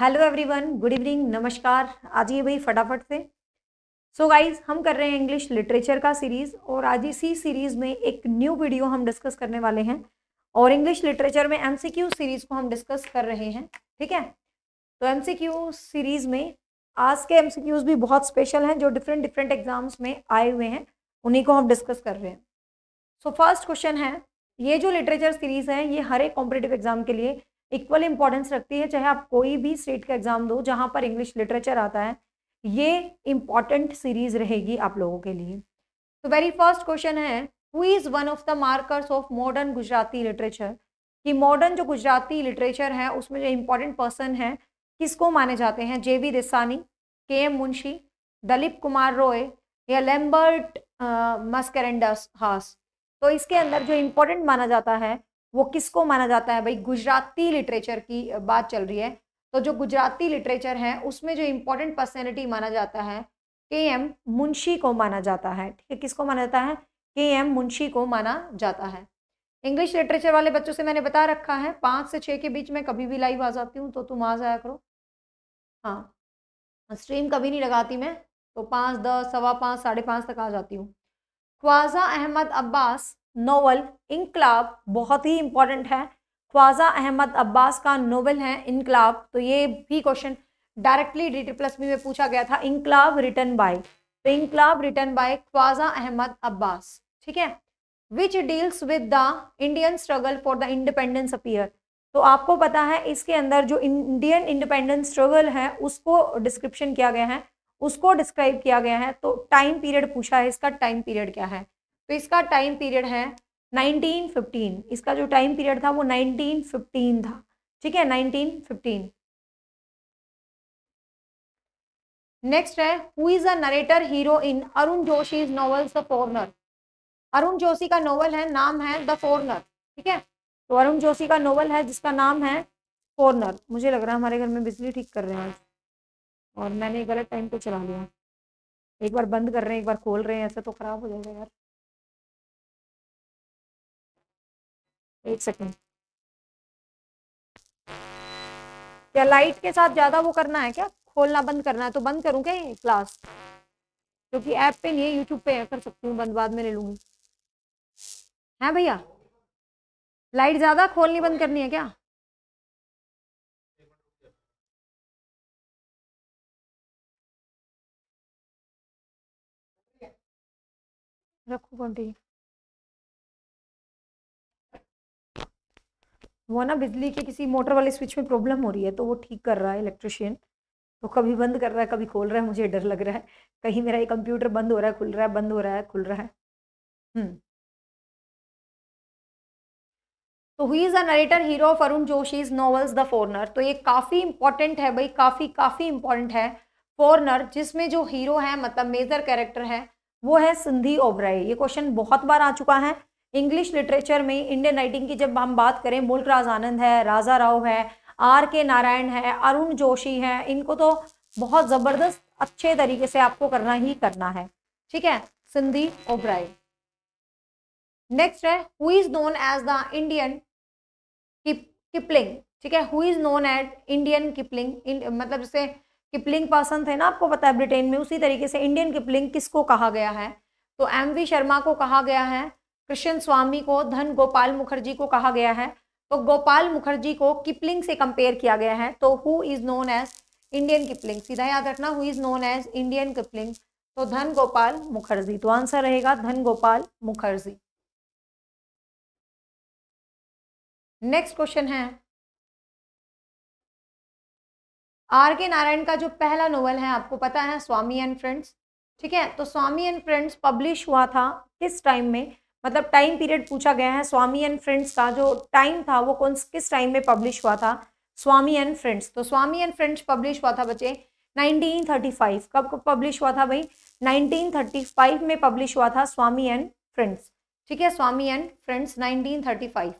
Hello everyone good evening नमस्कार आज ये भाई फटाफट से सो so गाइज हम कर रहे हैं इंग्लिश लिटरेचर का सीरीज़ और आज इसी सीरीज़ में एक न्यू वीडियो हम डिस्कस करने वाले हैं और इंग्लिश लिटरेचर में एमसीक्यू सीरीज़ को हम डिस्कस कर रहे हैं ठीक है तो एमसीक्यू सीरीज़ में आज के एमसीक्यूज़ भी बहुत स्पेशल हैं जो डिफरेंट डिफरेंट एग्जाम्स में आए हुए हैं उन्हीं को हम डिस्कस कर रहे हैं सो फर्स्ट क्वेश्चन है ये जो लिटरेचर सीरीज़ है ये हर एक कॉम्पिटेटिव एग्जाम के लिए इक्वल इंपॉर्टेंस रखती है चाहे आप कोई भी स्टेट का एग्जाम दो जहाँ पर इंग्लिश लिटरेचर आता है ये इंपॉर्टेंट सीरीज रहेगी आप लोगों के लिए तो वेरी फर्स्ट क्वेश्चन है who is one of the makers of modern Gujarati literature कि मॉडर्न जो गुजराती लिटरेचर है उसमें जो इंपॉर्टेंट पर्सन है किसको माने जाते हैं जे V Desani K M Munshi Dilip Kumar Roy या लैम्बर्ट मस्करेंडस हास तो इसके अंदर जो इम्पोर्टेंट माना जाता है वो किसको माना जाता है भाई गुजराती लिटरेचर की बात चल रही है तो जो गुजराती लिटरेचर है उसमें जो इम्पोर्टेंट पर्सनैलिटी माना जाता है के एम मुंशी को माना जाता है ठीक है किसको माना जाता है के एम मुंशी को माना जाता है इंग्लिश लिटरेचर वाले बच्चों से मैंने बता रखा है पाँच से छः के बीच में कभी भी लाइव आ जाती हूँ तो तुम आ जाया करो हाँ स्ट्रीम कभी नहीं लगाती मैं तो पाँच दस सवा पाँच साढ़े पाँच तक आ जाती हूँ ख्वाजा अहमद अब्बास नोवेल इनकलाब बहुत ही इंपॉर्टेंट है ख्वाजा अहमद अब्बास का नोवेल है इनकलाब तो ये भी question directly D plus B में पूछा गया था इनकलाब रिटर्न बाय तो इनकलाब रिटर्न बाय ख्वाजा अहमद अब्बास ठीक है which deals with the Indian struggle for the independence appear तो आपको पता है इसके अंदर जो इंडियन इंडिपेंडेंस स्ट्रगल है उसको डिस्क्रिप्शन किया गया है उसको डिस्क्राइब किया गया है तो टाइम पीरियड पूछा है इसका टाइम पीरियड क्या है तो इसका टाइम पीरियड है 1915 इसका जो टाइम पीरियड था वो 1915 था ठीक है 1915 नेक्स्ट है who is a narrator hero in Arun Joshi novels the Foreigner Arun Joshi का नॉवल है नाम है द फॉरनर ठीक है तो अरुण जोशी का नॉवल है जिसका नाम है फॉरनर मुझे लग रहा है हमारे घर में बिजली ठीक कर रहे हैं और मैंने गलत टाइम पे चला लिया एक बार बंद कर रहे हैं एक बार खोल रहे हैं ऐसा तो ख़राब हो जाएगा यार एक सेकेंड क्या लाइट के साथ ज़्यादा वो करना है क्या खोलना बंद करना है तो बंद करूँ क्या क्लास क्योंकि ऐप पे नहीं है यूट्यूब पे कर सकती हूँ बंद बाद में ले लूंगी है भैया लाइट ज़्यादा खोलनी बंद करनी है क्या वो ना बिजली के किसी मोटर वाले स्विच में प्रॉब्लम हो रही है तो वो ठीक कर रहा है इलेक्ट्रिशियन तो कभी बंद कर रहा है कभी खोल रहा है मुझे डर लग रहा है कहीं मेरा ये कंप्यूटर बंद हो रहा है खुल रहा है बंद हो रहा है खुल रहा है हम्म। तो who is a narrator hero of Arun Joshi's novels the Foreigner तो ये काफ़ी इंपॉर्टेंट है भाई काफ़ी काफ़ी इंपॉर्टेंट है फॉरनर जिसमें जो हीरो है मतलब मेजर कैरेक्टर है वो है सिंधी ओबराय ये क्वेश्चन बहुत बार आ चुका है इंग्लिश लिटरेचर में इंडियन राइटिंग की जब हम बात करें मुल्क आनंद है राजा राव है आर के नारायण है अरुण जोशी है इनको तो बहुत ज़बरदस्त अच्छे तरीके से आपको करना ही करना है ठीक है सिंधी ओब्राई नेक्स्ट है who is known as the Indian Kipling ठीक है who is known at Indian Kipling मतलब जैसे किपलिंग पर्सन थे ना आपको पता है ब्रिटेन में उसी तरीके से इंडियन किपलिंग किसको कहा गया है तो एम वी शर्मा को कहा गया है कृष्ण स्वामी को धन गोपाल मुखर्जी को कहा गया है तो गोपाल मुखर्जी को किपलिंग से कंपेयर किया गया है तो who is known as Indian Kipling सीधा याद रखना who is known as Indian Kipling तो धन गोपाल मुखर्जी तो आंसर रहेगा धन गोपाल मुखर्जी नेक्स्ट क्वेश्चन है आर के नारायण का जो पहला नोवेल है आपको पता है स्वामी एंड फ्रेंड्स ठीक है तो स्वामी एंड फ्रेंड्स पब्लिश हुआ था किस टाइम में मतलब टाइम पीरियड पूछा गया है स्वामी एंड फ्रेंड्स का जो टाइम था वो कौन किस टाइम में पब्लिश हुआ था स्वामी एंड फ्रेंड्स तो स्वामी एंड फ्रेंड्स पब्लिश हुआ था बच्चे 1935 कब कब पब्लिश हुआ था भाई 1935 में पब्लिश हुआ था स्वामी एंड फ्रेंड्स ठीक है स्वामी एंड फ्रेंड्स 1935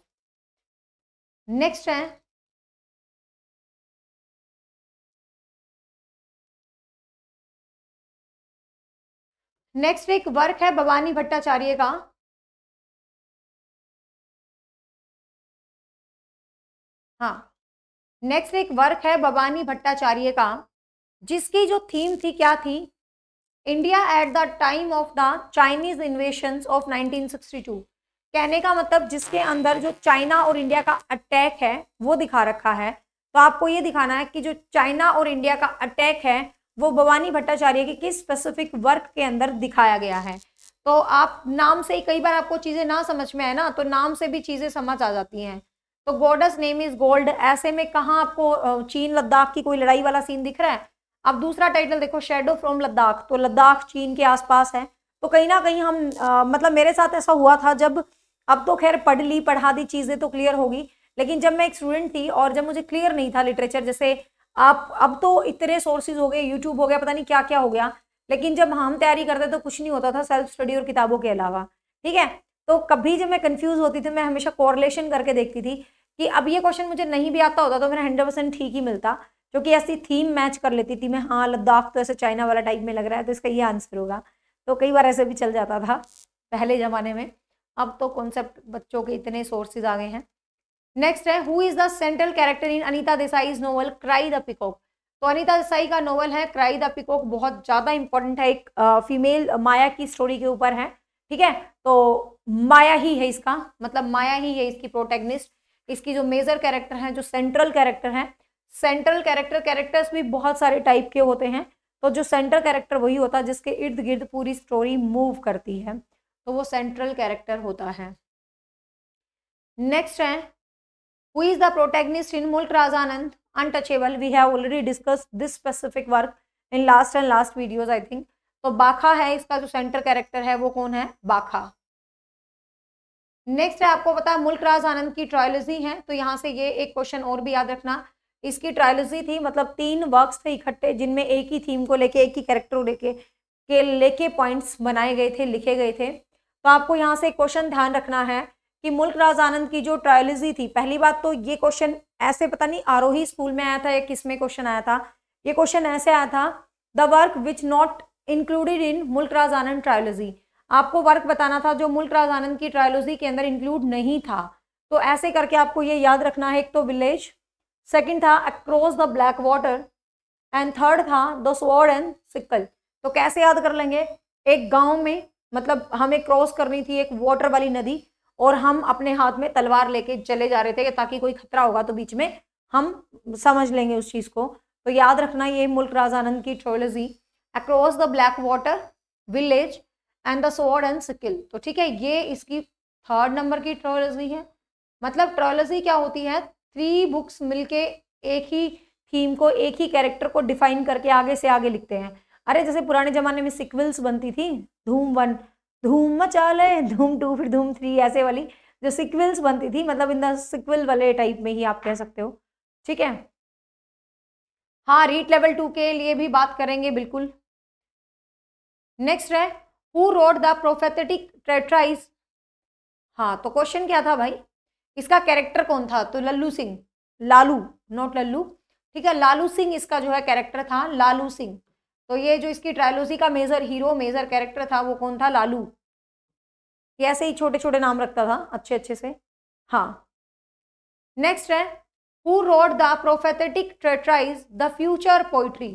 नेक्स्ट है नेक्स्ट एक वर्क है भवानी भट्टाचार्य का हाँ नेक्स्ट एक वर्क है भवानी भट्टाचार्य का जिसकी जो थीम थी क्या थी India at the time of the Chinese invasion of 1962 कहने का मतलब जिसके अंदर जो चाइना और इंडिया का अटैक है वो दिखा रखा है तो आपको ये दिखाना है कि जो चाइना और इंडिया का अटैक है वो भवानी भट्टाचार्य के किस स्पेसिफिक वर्क के अंदर दिखाया गया है तो आप नाम से ही कई बार आपको चीज़ें ना समझ में आए ना तो नाम से भी चीज़ें समझ आ जाती हैं तो गोडस नेम इज़ गोल्ड ऐसे में कहाँ आपको चीन लद्दाख की कोई लड़ाई वाला सीन दिख रहा है अब दूसरा टाइटल देखो शेडो फ्रॉम लद्दाख तो लद्दाख चीन के आसपास है तो कहीं ना कहीं हम आ, मतलब मेरे साथ ऐसा हुआ था जब अब तो खैर पढ़ ली पढ़ा दी चीज़ें तो क्लियर होगी लेकिन जब मैं एक स्टूडेंट थी और जब मुझे क्लियर नहीं था लिटरेचर जैसे आप अब तो इतने सोर्सेज हो गए यूट्यूब हो गया पता नहीं क्या क्या हो गया लेकिन जब हम तैयारी करते तो कुछ नहीं होता था सेल्फ स्टडी और किताबों के अलावा ठीक है तो कभी जब मैं कंफ्यूज होती थी मैं हमेशा कॉरलेशन करके देखती थी कि अब ये क्वेश्चन मुझे नहीं भी आता होता तो मेरा हंड्रेड परसेंट ठीक ही मिलता जो कि ऐसी थीम मैच कर लेती थी मैं हाँ लद्दाख तो ऐसे चाइना वाला टाइप में लग रहा है तो इसका ये आंसर होगा तो कई बार ऐसे भी चल जाता था पहले ज़माने में अब तो कॉन्सेप्ट बच्चों के इतने सोर्सेज आ गए हैं नेक्स्ट है who is the central character in Anita Desai is novel cry the peacock तो अनिता देसाई का नोवल है क्राई द पिकॉक बहुत ज़्यादा इंपॉर्टेंट है एक फीमेल माया की स्टोरी के ऊपर है ठीक है तो माया ही है इसका मतलब माया ही है इसकी प्रोटेगनिस्ट इसकी जो मेजर कैरेक्टर है जो सेंट्रल कैरेक्टर है सेंट्रल कैरेक्टर कैरेक्टर्स भी बहुत सारे टाइप के होते हैं तो जो सेंट्रल कैरेक्टर वही होता है जिसके इर्द गिर्द पूरी स्टोरी मूव करती है तो वो सेंट्रल कैरेक्टर होता है नेक्स्ट है Who is the protagonist in Mulk Rajanand? Untouchable. We have already discussed this specific work in last and last videos, I think. तो बाखा है इसका जो सेंटर कैरेक्टर है वो कौन है बाखा नेक्स्ट है आपको पता है मुल्क राज आनंद की ट्रायलॉजी है तो यहाँ से ये एक क्वेश्चन और भी याद रखना इसकी ट्रायोलॉजी थी मतलब तीन वर्क थे इकट्ठे जिनमें एक ही थीम को लेके एक ही कैरेक्टर को लेके के लेके पॉइंट्स बनाए गए थे लिखे गए थे तो आपको यहाँ से क्वेश्चन ध्यान रखना है कि मुल्क राज आनंद की जो ट्रायोलॉजी थी पहली बात तो ये क्वेश्चन ऐसे पता नहीं आरोही स्कूल में आया था या किस में क्वेश्चन आया था ये क्वेश्चन ऐसे आया था the work which not included in Mulk Raj Anand trilogy आपको वर्क बताना था जो मुल्क राज आनंद की ट्रायोलॉजी के अंदर इंक्लूड नहीं था तो ऐसे करके आपको ये याद रखना है एक तो विलेज सेकेंड था across the black water and third था द स्वॉर्ड एंड सिक्कल तो कैसे याद कर लेंगे एक गांव में मतलब हमें क्रॉस करनी थी एक वाटर वाली नदी और हम अपने हाथ में तलवार लेके चले जा रहे थे ताकि कोई खतरा होगा तो बीच में हम समझ लेंगे उस चीज़ को तो याद रखना ये मुल्क राज आनंद की trilogy across the black water village and the sword and skill तो ठीक है ये इसकी थर्ड नंबर की ट्रोलॉजी है मतलब ट्रोलॉजी क्या होती है थ्री बुक्स मिलके एक ही थीम को एक ही कैरेक्टर को डिफाइन करके आगे से आगे लिखते हैं अरे जैसे पुराने ज़माने में सिक्वल्स बनती थी धूम वन धूम मचाले धूम टू फिर धूम थ्री ऐसे वाली जो सिक्वल्स बनती थी मतलब इन द सिक्वल वाले टाइप में ही आप कह सकते हो ठीक है हाँ रीट लेवल टू के लिए भी बात करेंगे बिल्कुल नेक्स्ट है who wrote the prophetic treatise हाँ तो क्वेश्चन क्या था भाई इसका कैरेक्टर कौन था तो लल्लू सिंह लालू नॉट लल्लू ठीक है लालू सिंह इसका जो है कैरेक्टर था लालू सिंह तो ये जो इसकी ट्रायलोजी का मेजर हीरो मेजर कैरेक्टर था वो कौन था लालू ये ऐसे ही छोटे छोटे नाम रखता था अच्छे अच्छे से हाँ नेक्स्ट है who wrote the prophetic treatise the future poetry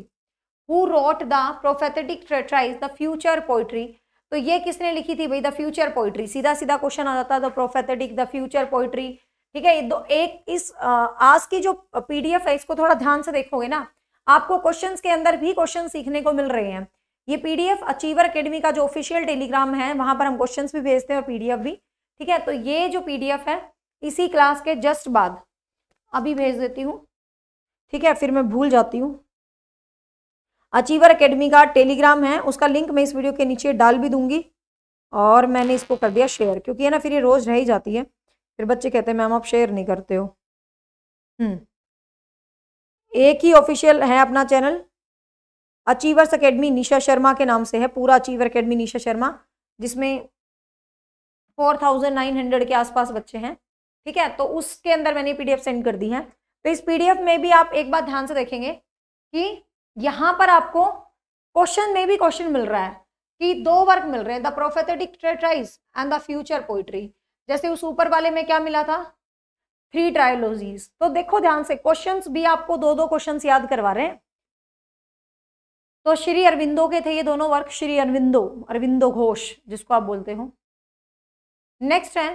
who wrote the prophetic treatise the future poetry तो ये किसने लिखी थी भाई द फ्यूचर पोइट्री सीधा सीधा क्वेश्चन आ जाता है the prophetic the future poetry ठीक है एक इस आज की जो पीडीएफ है इसको थोड़ा ध्यान से देखोगे ना आपको क्वेश्चंस के अंदर भी क्वेश्चन सीखने को मिल रहे हैं ये पीडीएफ अचीवर अकेडमी का जो ऑफिशियल टेलीग्राम है वहां पर हम क्वेश्चंस भी भेजते हैं और पीडीएफ भी ठीक है तो ये जो पीडीएफ है इसी क्लास के जस्ट बाद अभी भेज देती हूँ ठीक है फिर मैं भूल जाती हूँ अचीवर अकेडमी का टेलीग्राम है उसका लिंक मैं इस वीडियो के नीचे डाल भी दूंगी और मैंने इसको कर दिया शेयर क्योंकि है ना फिर ये रोज़ रह ही जाती है फिर बच्चे कहते हैं मैम आप शेयर नहीं करते हो हम्म एक ही ऑफिशियल है अपना channel achievers academy Nisha Sharma के नाम से है पूरा अचीवर अकेडमी निशा शर्मा जिसमें फोर थाउजेंड नाइन हंड्रेड के आसपास बच्चे हैं ठीक है तो उसके अंदर मैंने एफ सेंड कर दी है तो इस एफ में भी आप एक बात ध्यान से देखेंगे कि यहाँ पर आपको क्वेश्चन में भी क्वेश्चन मिल रहा है कि दो वर्क मिल रहे हैं the prophetic and the future poetry जैसे उस ऊपर वाले में क्या मिला था थ्री ट्रायोलॉजीज तो देखो ध्यान से क्वेश्चन भी आपको दो दो क्वेश्चन याद करवा रहे हैं तो श्री अरविंदो के थे ये दोनों वर्क श्री अरविंदो अरविंदो घोष जिसको आप बोलते हो नेक्स्ट है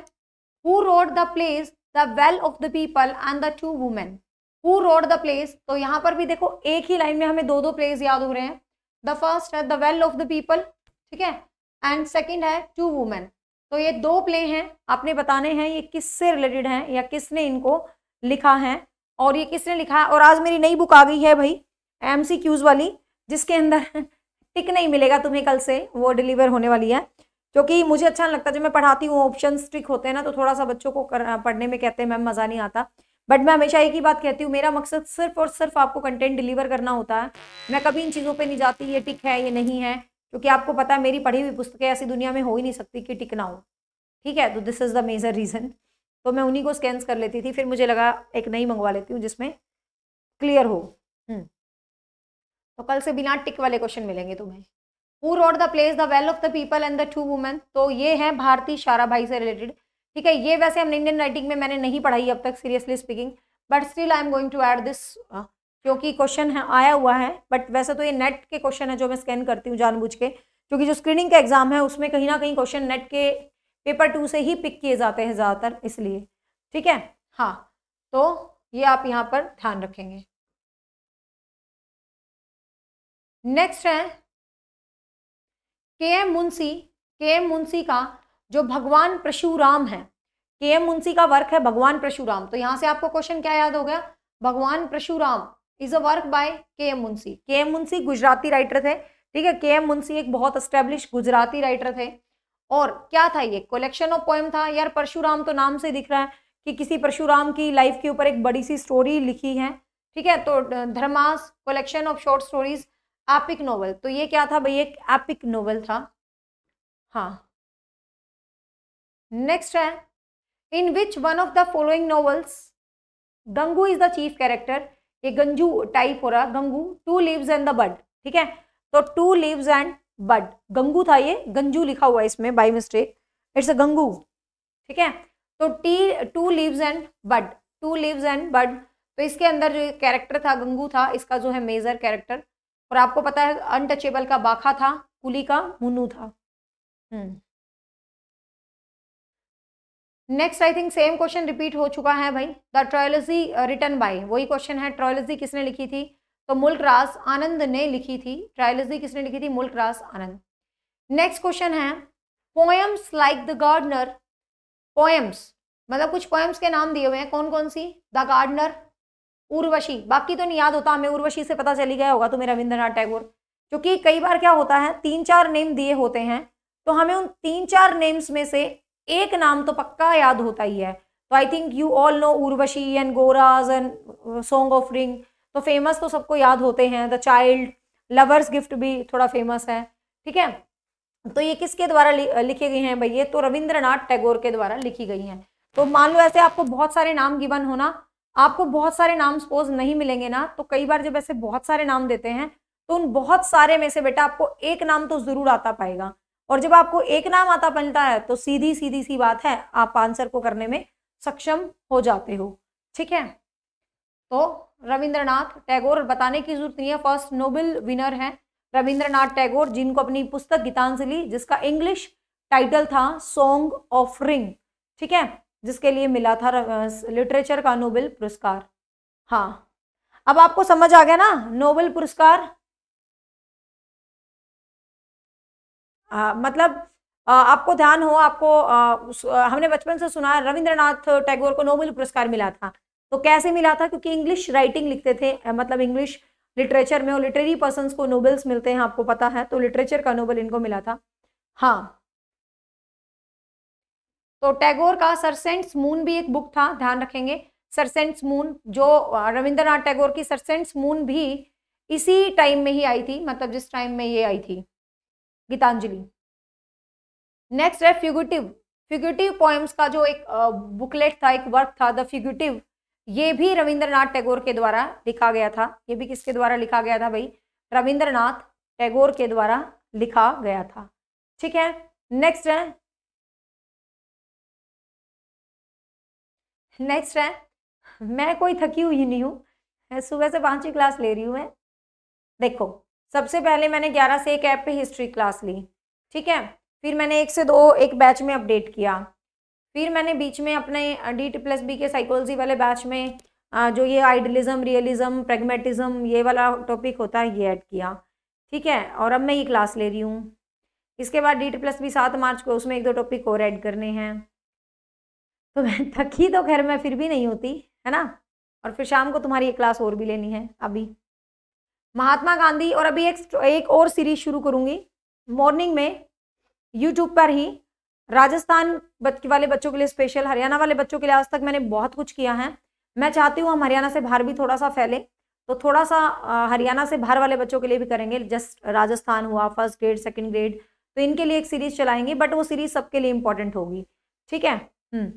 who wrote the place the well of the people and the two women who wrote the place तो यहाँ पर भी देखो एक ही लाइन में हमें दो दो प्लेस याद हो रहे हैं द फर्स्ट है the well of the people ठीक है एंड सेकेंड है टू वुमेन तो ये दो प्ले हैं आपने बताने हैं ये किससे रिलेटेड हैं या किसने इनको लिखा है और ये किसने लिखा है और आज मेरी नई बुक आ गई है भाई एम सी क्यूज़ वाली जिसके अंदर टिक नहीं मिलेगा तुम्हें कल से वो डिलीवर होने वाली है क्योंकि मुझे अच्छा नहीं लगता जब मैं पढ़ाती हूँ ऑप्शन ट्रिक होते हैं ना तो थोड़ा सा बच्चों को कर, पढ़ने में कहते हैं मैम मज़ा नहीं आता बट मैं हमेशा एक ही बात कहती हूँ मेरा मकसद सिर्फ और सिर्फ आपको कंटेंट डिलीवर करना होता है मैं कभी इन चीज़ों पे नहीं जाती ये टिक है ये नहीं है क्योंकि आपको पता है मेरी पढ़ी हुई पुस्तकें ऐसी दुनिया में हो ही नहीं सकती कि टिक ना हो ठीक है तो this is the major reason तो मैं उन्हीं को स्कैंस कर लेती थी फिर मुझे लगा एक नई मंगवा लेती हूँ जिसमें क्लियर हो हम्म। तो कल से बिना टिक वाले क्वेश्चन मिलेंगे तुम्हें who wrote the place the well of the people and the two women तो ये है भारती शाराभाई से रिलेटेड ठीक है ये वैसे हमने इंडियन राइटिंग में मैंने नहीं पढ़ाई अब तक seriously speaking but still I am going to add this क्योंकि क्वेश्चन है आया हुआ है बट वैसे तो ये नेट के क्वेश्चन है जो मैं स्कैन करती हूँ जानबूझ के क्योंकि जो स्क्रीनिंग का एग्ज़ाम है उसमें कहीं ना कहीं क्वेश्चन नेट के पेपर टू से ही पिक किए जाते हैं ज़्यादातर इसलिए ठीक है हाँ तो ये आप यहाँ पर ध्यान रखेंगे नेक्स्ट है के M Munshi K M Munshi का जो भगवान परशुराम है के एम मुंशी का वर्क है भगवान परशुराम तो यहाँ से आपको क्वेश्चन क्या याद हो गया Bhagwan Parshuram is a work by K M Munshi K M Munshi Gujarati writer थे ठीक है के एम मुंशी एक बहुत स्टेब्लिश गुजराती राइटर थे और क्या था ये कलेक्शन ऑफ पोएम था यार परशुराम तो नाम से दिख रहा है कि किसी परशुराम की लाइफ के ऊपर एक बड़ी सी स्टोरी लिखी है ठीक है तो धर्मास collection of short stories epic novel तो ये क्या था भाई एक एपिक नोवेल था हाँ नेक्स्ट है in which one of the following novels Gangu is the chief character ये गंजू टाइप हो रहा Gangu two leaves and the bud ठीक है तो two leaves and bud Gangu था ये गंजू लिखा हुआ इसमें by mistake it's a Gangu ठीक है तो tea two leaves and bud two leaves and bud तो इसके अंदर जो कैरेक्टर था गंगू था इसका जो है मेजर कैरेक्टर और आपको पता है अनटचेबल का बाखा था कुली का मुन्नू था hmm next I think same question repeat हो चुका है भाई द ट्रायोलॉजी रिटर्न बाय वही क्वेश्चन है ट्रायोलॉजी किसने लिखी थी तो मुल्क रास आनंद ने लिखी थी ट्रायोलॉजी किसने लिखी थी मुल्क रास आनंद नेक्स्ट क्वेश्चन है poems like the gardener poems मतलब कुछ पोएम्स के नाम दिए हुए हैं कौन कौन सी द गार्डनर उर्वशी बाकी तो नहीं याद होता हमें उर्वशी से पता चली गया होगा तुम्हें रविंद्रनाथ टैगोर क्योंकि कई बार क्या होता है तीन चार नेम दिए होते हैं तो हमें उन तीन चार नेम्स में से एक नाम तो पक्का याद होता ही है तो I think you all know Urvashi and गोराज एंड सॉन्ग ऑफ रिंग तो फेमस तो सबको याद होते हैं द चाइल्ड लवर्स गिफ्ट भी थोड़ा फेमस है ठीक है तो ये किसके द्वारा लिखे गए हैं भाई ये तो रविंद्रनाथ टैगोर के द्वारा लिखी गई हैं तो मान लो ऐसे आपको बहुत सारे नाम गिवन होना आपको बहुत सारे नाम सपोज नहीं मिलेंगे ना तो कई बार जब ऐसे बहुत सारे नाम देते हैं तो उन बहुत सारे में से बेटा आपको एक नाम तो जरूर आता पाएगा और जब आपको एक नाम आता बनता है तो सीधी सीधी सी बात है आप आंसर को करने में सक्षम हो जाते हो ठीक है तो रविंद्रनाथ टैगोर बताने की जरूरत नहीं है फर्स्ट नोबेल विनर है रविंद्रनाथ टैगोर जिनको अपनी पुस्तक गीतांजलि जिसका इंग्लिश टाइटल था सॉन्ग ऑफ रिंग ठीक है जिसके लिए मिला था लिटरेचर का नोबेल पुरस्कार हाँ अब आपको समझ आ गया ना नोबेल पुरस्कार आ, मतलब आ, आपको ध्यान हो आपको आ, हमने बचपन से सुना रविंद्रनाथ टैगोर को नोबेल पुरस्कार मिला था तो कैसे मिला था क्योंकि इंग्लिश राइटिंग लिखते थे मतलब इंग्लिश लिटरेचर में और लिटरेरी पर्सन को नोबेल्स मिलते हैं आपको पता है तो लिटरेचर का नोबेल इनको मिला था हाँ तो टैगोर का सरसेंट्स मून भी एक बुक था ध्यान रखेंगे सरसेंट्स मून जो रविंद्रनाथ टैगोर की सरसेंट्स मून भी इसी टाइम में ही आई थी मतलब जिस टाइम में ये आई थी गीतांजलि नेक्स्ट है फिगुटिव फिगुटिव पोएम्स का जो एक बुकलेट था एक वर्क था द फिगुटिव ये भी रविंद्रनाथ टैगोर के द्वारा लिखा गया था ये भी किसके द्वारा लिखा गया था भाई रविंद्रनाथ टैगोर के द्वारा लिखा गया था ठीक है नेक्स्ट है नेक्स्ट है मैं कोई थकी हुई नहीं हूँ सुबह से पांचवी क्लास ले रही हूँ मैं देखो सबसे पहले मैंने ग्यारह से एक ऐप पे हिस्ट्री क्लास ली ठीक है फिर मैंने एक से दो एक बैच में अपडेट किया फिर मैंने बीच में अपने डी टी प्लस बी के साइकोलॉजी वाले बैच में जो ये आइडलिज्म रियलिज्म प्रेगमेटिज्म ये वाला टॉपिक होता है ये ऐड किया ठीक है और अब मैं ये क्लास ले रही हूँ इसके बाद डी टी प्लस बी सात मार्च को उसमें एक दो टॉपिक और ऐड करने हैं तो मैं थकी तो खैर मैं फिर भी नहीं होती है ना और फिर शाम को तुम्हारी ये क्लास और भी लेनी है अभी महात्मा गांधी और अभी एक एक और सीरीज शुरू करूंगी मॉर्निंग में यूट्यूब पर ही राजस्थान बच्चे वाले बच्चों के लिए स्पेशल हरियाणा वाले बच्चों के लिए आज तक मैंने बहुत कुछ किया है मैं चाहती हूँ हम हरियाणा से बाहर भी थोड़ा सा फैले तो थोड़ा सा हरियाणा से बाहर वाले बच्चों के लिए भी करेंगे जस्ट राजस्थान हुआ फर्स्ट ग्रेड सेकेंड ग्रेड तो इनके लिए एक सीरीज चलाएंगे बट वो सीरीज सबके लिए इंपॉर्टेंट होगी ठीक है हम्म।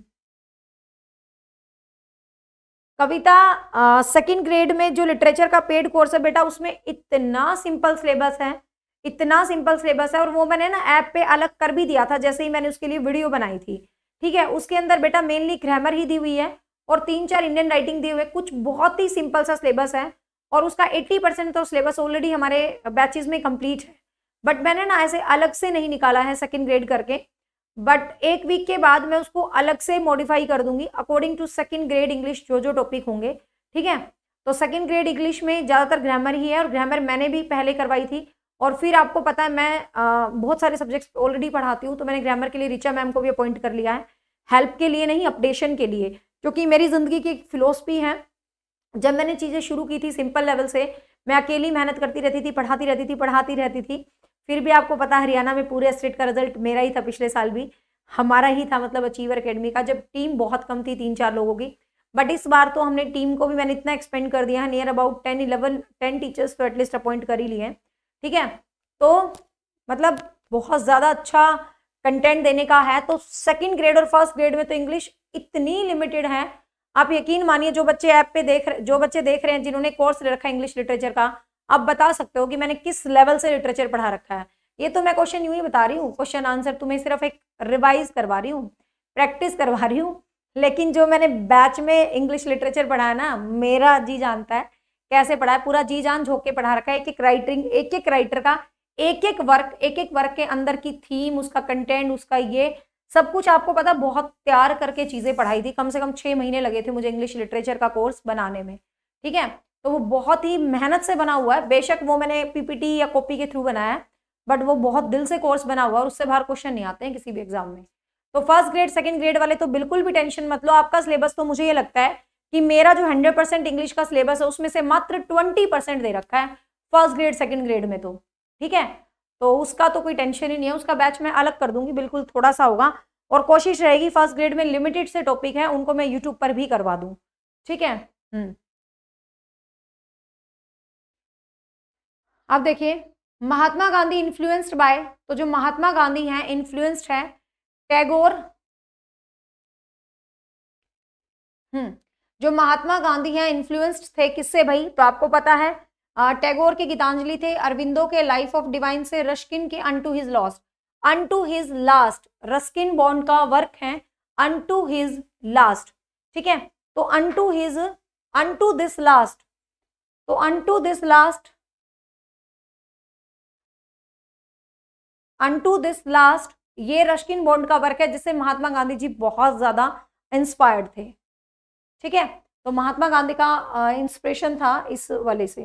कविता सेकंड ग्रेड में जो लिटरेचर का पेड कोर्स है बेटा उसमें इतना सिंपल सिलेबस है इतना सिंपल सिलेबस है और वो मैंने ना ऐप पे अलग कर भी दिया था जैसे ही मैंने उसके लिए वीडियो बनाई थी ठीक है उसके अंदर बेटा मेनली ग्रामर ही दी हुई है और तीन चार इंडियन राइटिंग दी हुई है कुछ बहुत ही सिंपल सा सिलेबस है और उसका एट्टी परसेंट तो सिलेबस ऑलरेडी हमारे बैचेज में कंप्लीट है बट मैंने ना ऐसे अलग से नहीं निकाला है सेकेंड ग्रेड करके बट एक वीक के बाद मैं उसको अलग से मॉडिफाई कर दूंगी according to second grade English जो जो टॉपिक होंगे ठीक है तो सेकेंड ग्रेड इंग्लिश में ज़्यादातर ग्रामर ही है और ग्रामर मैंने भी पहले करवाई थी और फिर आपको पता है मैं आ, बहुत सारे सब्जेक्ट्स ऑलरेडी पढ़ाती हूँ तो मैंने ग्रामर के लिए रिचा मैम को भी अपॉइंट कर लिया है हेल्प के लिए नहीं अपडेशन के लिए क्योंकि मेरी ज़िंदगी की एक फिलोसफी है जब मैंने चीज़ें शुरू की थी सिंपल लेवल से मैं अकेली मेहनत करती रहती थी पढ़ाती रहती थी पढ़ाती रहती थी फिर भी आपको पता हरियाणा में पूरे स्टेट का रिजल्ट मेरा ही था पिछले साल भी हमारा ही था मतलब अचीवर अकेडमी का जब टीम बहुत कम थी तीन चार लोगों की बट इस बार तो हमने टीम को भी मैंने इतना एक्सपेंड कर दिया है near about ten eleven ten teachers तो एटलीस्ट अपॉइंट कर ही लिए हैं ठीक है तो मतलब बहुत ज़्यादा अच्छा कंटेंट देने का है तो सेकंड ग्रेड और फर्स्ट ग्रेड में तो इंग्लिश इतनी लिमिटेड है आप यकीन मानिए जो बच्चे ऐप पे देख जो बच्चे देख रहे हैं जिन्होंने कोर्स ले रखा है इंग्लिश लिटरेचर का आप बता सकते हो कि मैंने किस लेवल से लिटरेचर पढ़ा रखा है ये तो मैं क्वेश्चन यूं ही बता रही हूँ क्वेश्चन आंसर तुम्हें सिर्फ एक रिवाइज करवा रही हूँ प्रैक्टिस करवा रही हूँ लेकिन जो मैंने बैच में इंग्लिश लिटरेचर पढ़ा है ना मेरा जी जानता है कैसे पढ़ा है पूरा जी जान झोंक के पढ़ा रखा है एक एक राइटिंग एक एक राइटर का एक एक वर्क एक एक वर्क के अंदर की थीम उसका कंटेंट उसका ये सब कुछ आपको पता बहुत तैयार करके चीज़ें पढ़ाई थी कम से कम छह महीने लगे थे मुझे इंग्लिश लिटरेचर का कोर्स बनाने में ठीक है तो वो बहुत ही मेहनत से बना हुआ है बेशक वो मैंने पीपीटी या कॉपी के थ्रू बनाया है बट वो बहुत दिल से कोर्स बना हुआ है और उससे बाहर क्वेश्चन नहीं आते हैं किसी भी एग्जाम में तो फर्स्ट ग्रेड सेकंड ग्रेड वाले तो बिल्कुल भी टेंशन मत लो आपका सिलेबस तो मुझे ये लगता है कि मेरा जो हंड्रेड परसेंट इंग्लिश का सिलेबस है उसमें से मात्र ट्वेंटी परसेंट दे रखा है फर्स्ट ग्रेड सेकेंड ग्रेड में तो ठीक है तो उसका तो कोई टेंशन ही नहीं है उसका बैच मैं अलग कर दूंगी बिल्कुल थोड़ा सा होगा और कोशिश रहेगी फर्स्ट ग्रेड में लिमिटेड से टॉपिक है उनको मैं यूट्यूब पर भी करवा दूँ ठीक है हम्म। अब देखिए महात्मा गांधी इन्फ्लुएंस्ड बाय तो जो महात्मा गांधी हैं इन्फ्लुएंस्ड है टैगोर हम्म जो महात्मा गांधी हैं इन्फ्लुएंस्ड थे किससे भाई तो आपको पता है टैगोर के गीतांजलि थे अरविंदो के लाइफ ऑफ डिवाइन से रश्किन के unto his lost unto his last Ruskin Bond का वर्क है अन टू हिज लास्ट ठीक है तो unto his unto this last तो unto this last unto this last ये Ruskin Bond का work है जिससे महात्मा गांधी जी बहुत ज़्यादा इंस्पायर्ड थे ठीक है तो महात्मा गांधी का इंस्पिरेशन था इस वाले से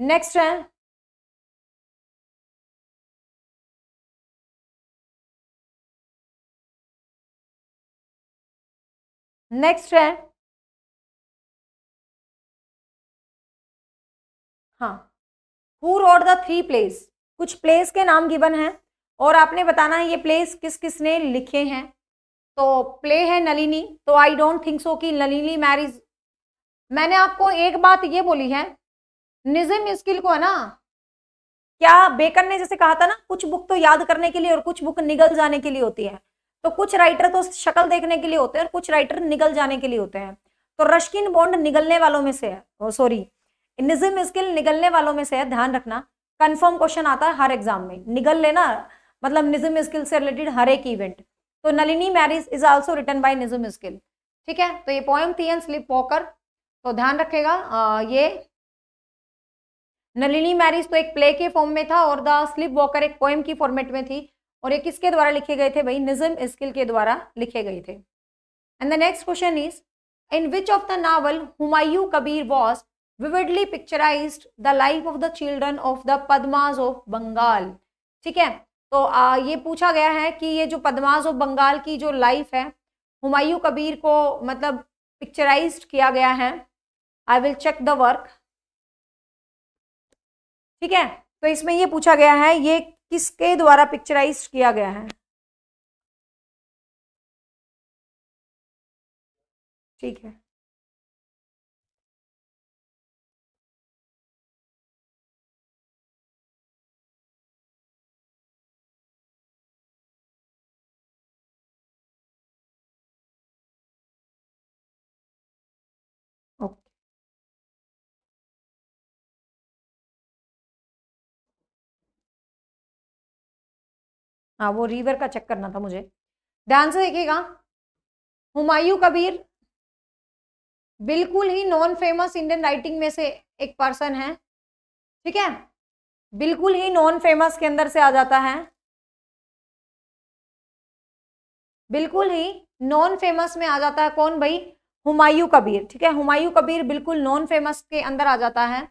नेक्स्ट है नेक्स्ट है हाँ who wrote the three place कुछ प्लेस के नाम गिवन है और आपने बताना है ये प्लेस किस किस ने लिखे हैं तो प्ले है नलिनी तो आई डोंट थिंक सो कि नलिनी मैरिज मैंने आपको एक बात ये बोली है निजम स्किल को है ना क्या बेकर ने जैसे कहा था ना कुछ बुक तो याद करने के लिए और कुछ बुक निगल जाने के लिए होती है तो कुछ राइटर तो शक्ल देखने के लिए होते हैं और कुछ राइटर निगल जाने के लिए होते हैं तो रश्किन बॉन्ड निगलने वालों में से है सॉरी निजिम स्किल निगलने वालों में से है ध्यान रखना कन्फर्म क्वेश्चन आता है हर एग्जाम में निगल लेना मतलब निज़म स्किल से रिलेटेड हर एक इवेंट तो Nalini marriage is also written by Nissim Ezekiel ठीक है तो ये पोएम थी एंड स्लिप वॉकर तो ध्यान रखेगा ये नलिनी मैरिज तो एक प्ले के फॉर्म में था और द स्लिप वॉकर एक पोएम की फॉर्मेट में थी और ये किसके द्वारा लिखे गए थे भाई निज़म स्किल के द्वारा लिखे गए थे and the next question is in which of the novel Humayun Kabir was vividly picturise the life of the children of the पदमाज ऑफ बंगाल ठीक है तो आ, ये पूछा गया है कि ये जो पदमाज ऑफ बंगाल की जो लाइफ है हुमायूं कबीर को मतलब पिक्चराइज किया गया है I will check the work ठीक है तो इसमें ये पूछा गया है ये किसके द्वारा पिक्चराइज किया गया है ठीक है हाँ वो रिवर का चेक करना था मुझे ध्यान से देखिएगा हुमायूं कबीर बिल्कुल ही नॉन फेमस इंडियन राइटिंग में से एक पर्सन है ठीक है बिल्कुल ही नॉन फेमस के अंदर से आ जाता है बिल्कुल ही नॉन फेमस में आ जाता है कौन भाई हुमायूं कबीर ठीक है हुमायूं कबीर बिल्कुल नॉन फेमस के अंदर आ जाता है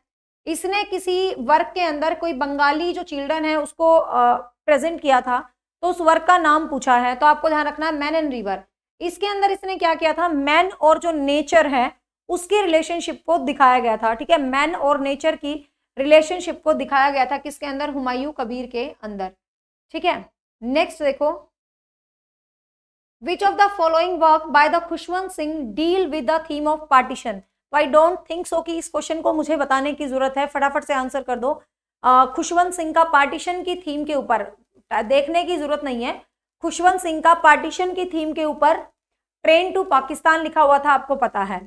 इसने किसी वर्क के अंदर कोई बंगाली जो चिल्ड्रन है उसको प्रेजेंट किया था तो उस वर्क का नाम पूछा है तो आपको ध्यान रखना है मैन एंड रिवर इसके अंदर इसने क्या किया था मैन और जो नेचर है उसकी रिलेशनशिप को दिखाया गया था ठीक है मैन और नेचर की रिलेशनशिप को दिखाया गया था किसके अंदर हुमायूं कबीर के अंदर ठीक है नेक्स्ट देखो which of the following work by the Khushwant Singh deal with the theme of partition तो आई डोंट थिंक सो कि इस क्वेश्चन को मुझे बताने की जरूरत है फटाफट से आंसर कर दो खुशवंत सिंह का पार्टीशन की थीम के ऊपर देखने की जरूरत नहीं है खुशवंत सिंह का पार्टीशन की थीम के ऊपर ट्रेन टू पाकिस्तान लिखा हुआ था आपको पता है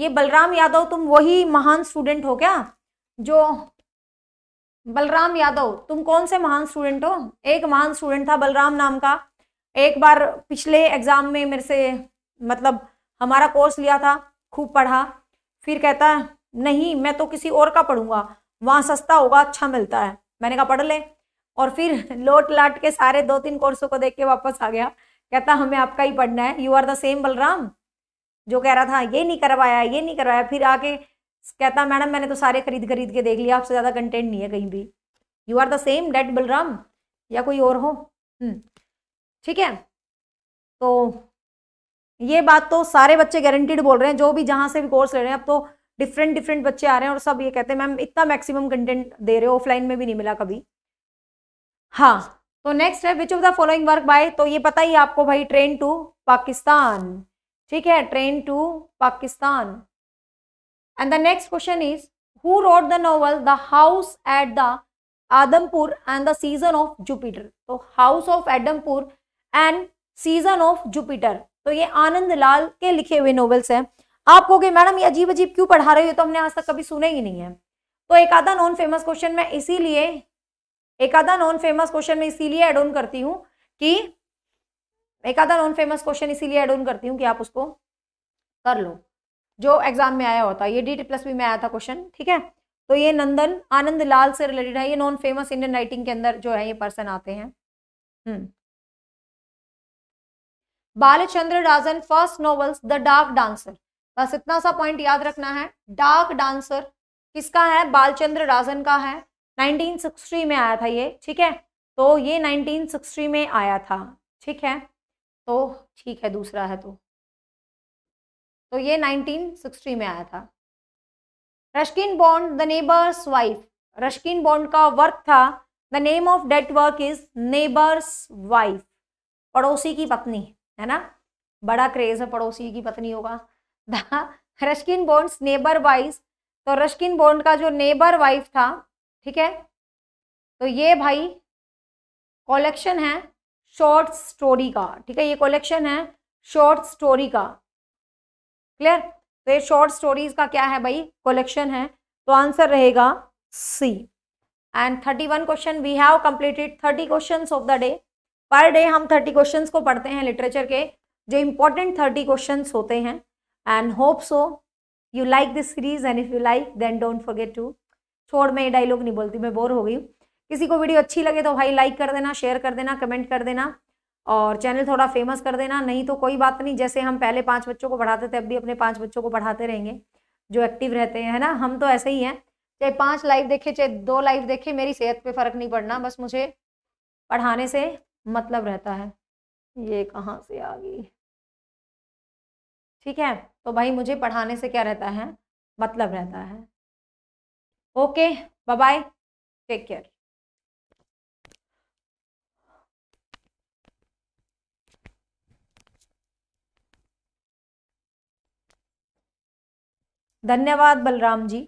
ये बलराम यादव तुम वही महान स्टूडेंट हो क्या जो बलराम यादव तुम कौन से महान स्टूडेंट हो एक महान स्टूडेंट था बलराम नाम का एक बार पिछले एग्जाम में मेरे से मतलब हमारा कोर्स लिया था खूब पढ़ा फिर कहता है नहीं मैं तो किसी और का पढ़ूंगा वहां सस्ता होगा अच्छा मिलता है मैंने कहा पढ़ ले और फिर लोट लाट के सारे दो तीन कोर्सों को देख के वापस आ गया कहता हमें आपका ही पढ़ना है you are the same Balram जो कह रहा था ये नहीं करवाया ये नहीं करवाया फिर आके कहता मैडम मैंने तो सारे खरीद खरीद के देख लिया आपसे ज़्यादा कंटेंट नहीं है कहीं भी you are the same that Balram या कोई और हो हम्म, ठीक है तो ये बात तो सारे बच्चे गारंटीड बोल रहे हैं जो भी जहाँ से भी कोर्स ले रहे हैं अब तो डिफरेंट डिफरेंट बच्चे आ रहे हैं और सब ये कहते हैं मैम इतना मैक्सिमम कंटेंट दे रहे हो ऑफलाइन में भी नहीं मिला कभी हाँ तो नेक्स्ट है which of the following work by तो ये पता ही आपको भाई ट्रेन टू पाकिस्तान ठीक है train to Pakistan and the next question is who wrote the novel the house at the Adampur and the season of Jupiter तो house of Adampur and season of Jupiter तो ये आनंद लाल के लिखे हुए नॉवेल्स हैं आप कहोगे मैडम ये अजीब अजीब क्यों पढ़ा रहे हो तो हमने आज तक कभी सुने ही नहीं है तो एक आधा नॉन फेमस क्वेश्चन मैं इसीलिए एक आधा नॉन फेमस क्वेश्चन मैं इसीलिए एड ऑन करती हूँ कि एक आधा नॉन फेमस क्वेश्चन इसीलिए एड ऑन करती हूँ कि आप उसको कर लो जो एग्जाम में आया होता है ये डी टी प्लस बी में आया था क्वेश्चन ठीक है तो ये नंदन आनंद लाल से रिलेटेड है ये नॉन फेमस इंडियन राइटिंग के अंदर जो है ये पर्सन आते हैं hmm. Balachandra Rajan first novels the dark dancer बस इतना सा पॉइंट याद रखना है डार्क डांसर किसका है बालचंद्र राजन का है 1960 में आया था ये ठीक है तो ये 1960 में आया था ठीक है तो ठीक है दूसरा है तो तो ये 1960 में आया था Ruskin Bond the neighbours wife Ruskin Bond का वर्क था the name of that work is neighbours wife पड़ोसी की पत्नी है ना बड़ा क्रेज है पड़ोसी की पत्नी होगा the Ruskin Bond's neighbour wife तो रश्किन बॉन्ड का जो नेबर वाइफ था ठीक है तो ये भाई कलेक्शन है शॉर्ट स्टोरी का ठीक है ये कलेक्शन है शॉर्ट स्टोरी का क्लियर तो ये शॉर्ट स्टोरीज का क्या है भाई कलेक्शन है तो आंसर रहेगा C and thirty one question we have completed thirty question of the day पर डे हम थर्टी क्वेश्चन को पढ़ते हैं लिटरेचर के जो इंपॉर्टेंट थर्टी क्वेश्चन होते हैं and hope so you like this series and if you like then don't forget to छोड़ मैं ये डायलॉग नहीं बोलती मैं बोर हो गई किसी को वीडियो अच्छी लगे तो भाई लाइक कर देना शेयर कर देना कमेंट कर देना और चैनल थोड़ा फेमस कर देना नहीं तो कोई बात नहीं जैसे हम पहले पाँच बच्चों को पढ़ाते थे अब भी अपने पाँच बच्चों को पढ़ाते रहेंगे जो एक्टिव रहते हैं है ना हम तो ऐसे ही हैं चाहे पाँच लाइव देखे चाहे दो लाइव देखे मेरी सेहत पे फ़र्क नहीं पड़ना बस मुझे पढ़ाने से मतलब रहता है ये कहाँ से आ गई ठीक है तो भाई मुझे पढ़ाने से क्या रहता है मतलब रहता है okay bye bye take care धन्यवाद बलराम जी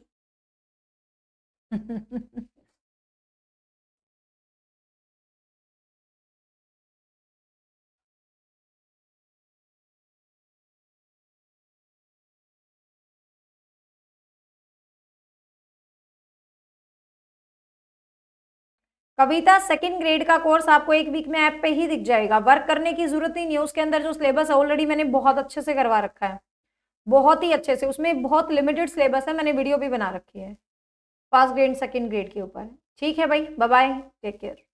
कविता सेकेंड ग्रेड का कोर्स आपको एक वीक में ऐप पे ही दिख जाएगा वर्क करने की जरूरत ही नहीं है उसके अंदर जो सिलेबस है ऑलरेडी मैंने बहुत अच्छे से करवा रखा है बहुत ही अच्छे से उसमें बहुत लिमिटेड सिलेबस है मैंने वीडियो भी बना रखी है फर्स्ट ग्रेड सेकेंड ग्रेड के ऊपर ठीक है भाई बाय टेक केयर